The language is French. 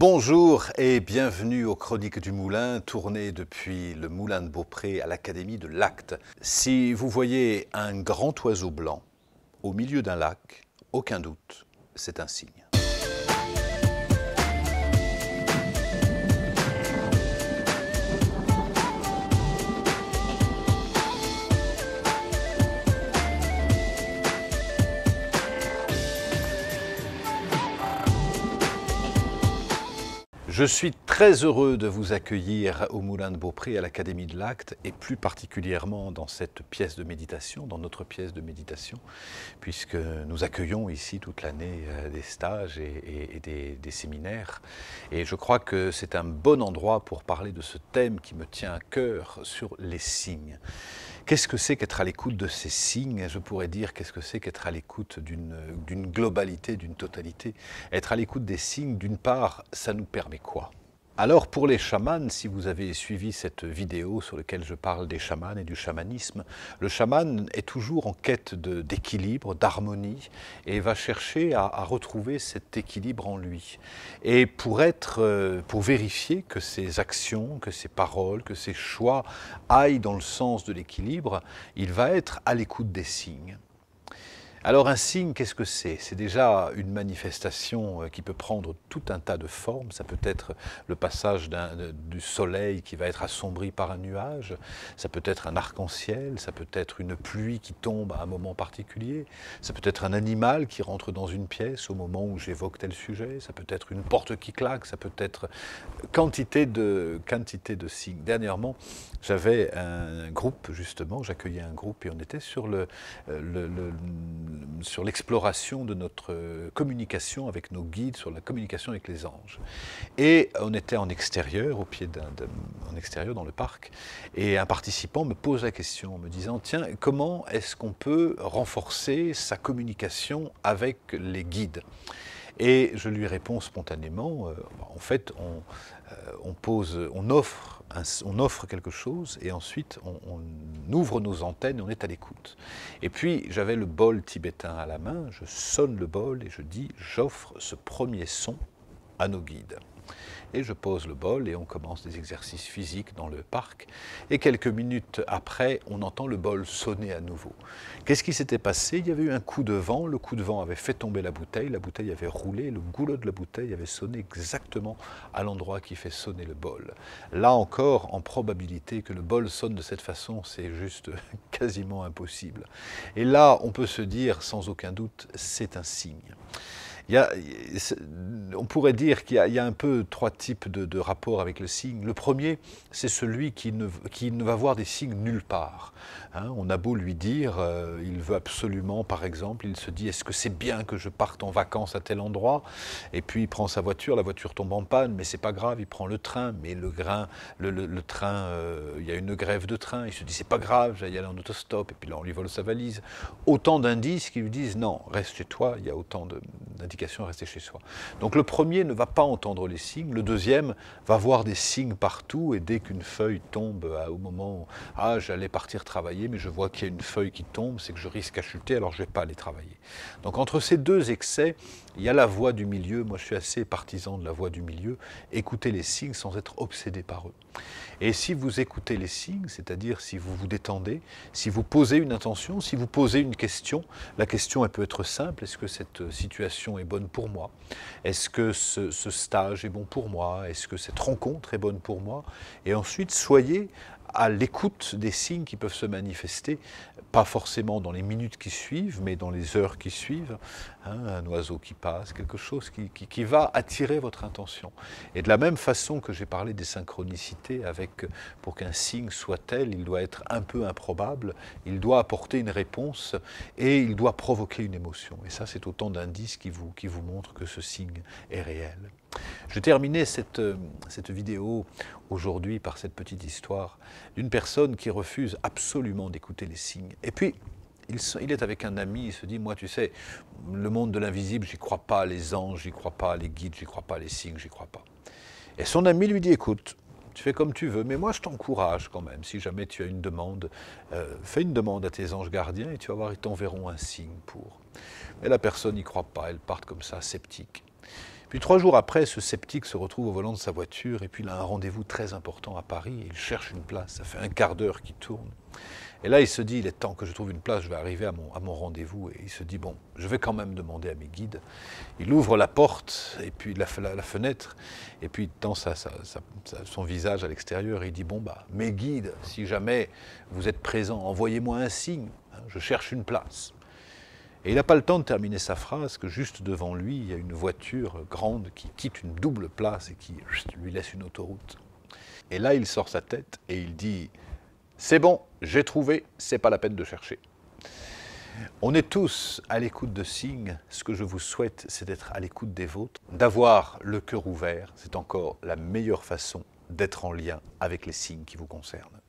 Bonjour et bienvenue aux Chroniques du Moulin, tournées depuis le Moulin de Beaupré à l'Académie de l'Acte. Si vous voyez un grand oiseau blanc au milieu d'un lac, aucun doute, c'est un signe. Je suis très heureux de vous accueillir au Moulin de Beaupré, à l'Académie de l'Acte, et plus particulièrement dans cette pièce de méditation, dans notre pièce de méditation, puisque nous accueillons ici toute l'année euh, des stages et, des, des, séminaires. Et je crois que c'est un bon endroit pour parler de ce thème qui me tient à cœur sur les signes. Qu'est-ce que c'est qu'être à l'écoute de ces signes Je pourrais dire qu'est-ce que c'est qu'être à l'écoute d'une globalité, d'une totalité. Être à l'écoute des signes, d'une part, ça nous permet quoi alors pour les chamans, si vous avez suivi cette vidéo sur laquelle je parle des chamans et du chamanisme, le chaman est toujours en quête d'équilibre, d'harmonie, et va chercher à, à, retrouver cet équilibre en lui. Et pour, être, euh, pour vérifier que ses actions, que ses paroles, que ses choix aillent dans le sens de l'équilibre, il va être à l'écoute des signes. Alors un signe, qu'est-ce que c'est C'est déjà une manifestation euh, qui peut prendre tout un tas de formes. Ça peut être le passage du soleil qui va être assombri par un nuage, ça peut être un arc-en-ciel, ça peut être une pluie qui tombe à un moment particulier, ça peut être un animal qui rentre dans une pièce au moment où j'évoque tel sujet, ça peut être une porte qui claque, ça peut être quantité de, quantité de signes. Dernièrement, j'avais un groupe, justement, j'accueillais un groupe et on était sur le euh, sur l'exploration de notre communication avec nos guides, sur la communication avec les anges. Et on était en extérieur, au pied d'un, en extérieur dans le parc, et un participant me pose la question en me disant tiens, comment est-ce qu'on peut renforcer sa communication avec les guides et je lui réponds spontanément, euh, bah, en fait, euh, on, offre quelque chose et ensuite on ouvre nos antennes et on est à l'écoute. Et puis j'avais le bol tibétain à la main, je sonne le bol et je dis j'offre ce premier son à nos guides. Et je pose le bol et on commence des exercices physiques dans le parc. Et quelques minutes après, on entend le bol sonner à nouveau. Qu'est-ce qui s'était passé Il y avait eu un coup de vent. Le coup de vent avait fait tomber la bouteille. La bouteille avait roulé. Le goulot de la bouteille avait sonné exactement à l'endroit qui fait sonner le bol. Là encore, en probabilité que le bol sonne de cette façon, c'est juste quasiment impossible. Et là, on peut se dire sans aucun doute, c'est un signe on pourrait dire qu'il y, a un peu trois types de, rapports avec le signe. Le premier, c'est celui qui ne, va voir des signes nulle part. Hein. on a beau lui dire, euh, il veut absolument, par exemple, il se dit est-ce que c'est bien que je parte en vacances à tel endroit Et puis il prend sa voiture, la voiture tombe en panne, mais c'est pas grave, il prend le train, mais le, grain, le, train, euh, il y a une grève de train, il se dit c'est pas grave, j'allais aller en autostop, et puis là on lui vole sa valise. Autant d'indices qui lui disent non, reste chez toi, il y a autant d'indications à rester chez soi. Donc le premier ne va pas entendre les signes, le deuxième va voir des signes partout et dès qu'une feuille tombe à euh, au moment où ah, j'allais partir travailler mais je vois qu'il y a une feuille qui tombe, c'est que je risque à chuter alors je ne vais pas aller travailler. Donc entre ces deux excès, il y a la voie du milieu, moi je suis assez partisan de la voie du milieu, écoutez les signes sans être obsédé par eux. Et si vous écoutez les signes, c'est-à-dire si vous vous détendez, si vous posez une intention, si vous posez une question, la question elle peut être simple, est-ce que cette euh, situation est bonne pour moi Est-ce que ce, ce, stage est bon pour moi Est-ce que cette rencontre est bonne pour moi Et ensuite, soyez à l'écoute des signes qui peuvent se manifester, pas forcément dans les minutes qui suivent, mais dans les heures qui suivent. Hein, un oiseau qui passe, quelque chose qui, va attirer votre intention. Et de la même façon que j'ai parlé des synchronicités, avec pour qu'un signe soit tel, il doit être un peu improbable, il doit apporter une réponse et il doit provoquer une émotion. Et ça, c'est autant d'indices qui vous montrent que ce signe est réel. Je terminais cette, euh, cette vidéo aujourd'hui par cette petite histoire d'une personne qui refuse absolument d'écouter les signes. Et puis, il, est avec un ami, il se dit, moi tu sais, le monde de l'invisible, j'y crois pas, les anges, j'y crois pas, les guides, j'y crois pas, les signes, j'y crois pas. Et son ami lui dit, écoute, tu fais comme tu veux, mais moi je t'encourage quand même, si jamais tu as une demande, euh, fais une demande à tes anges gardiens et tu vas voir, ils t'enverront un signe pour. Mais la personne n'y croit pas, elle part comme ça, sceptique. Puis trois jours après, ce sceptique se retrouve au volant de sa voiture et puis il a un rendez-vous très important à Paris. il cherche une place, ça fait un quart d'heure qu'il tourne. Et là, il se dit, il est temps que je trouve une place, je vais arriver à mon, rendez-vous. Et il se dit, bon, je vais quand même demander à mes guides. Il ouvre la porte et puis la, fenêtre, et puis il tend son visage à l'extérieur. Il dit, bon, bah, mes guides, si jamais vous êtes présents, envoyez-moi un signe, hein, je cherche une place. Et il n'a pas le temps de terminer sa phrase que juste devant lui, il y a une voiture grande qui quitte une double place et qui lui laisse une autoroute. Et là, il sort sa tête et il dit C'est bon, j'ai trouvé, c'est pas la peine de chercher. On est tous à l'écoute de signes. Ce que je vous souhaite, c'est d'être à l'écoute des vôtres, d'avoir le cœur ouvert. C'est encore la meilleure façon d'être en lien avec les signes qui vous concernent.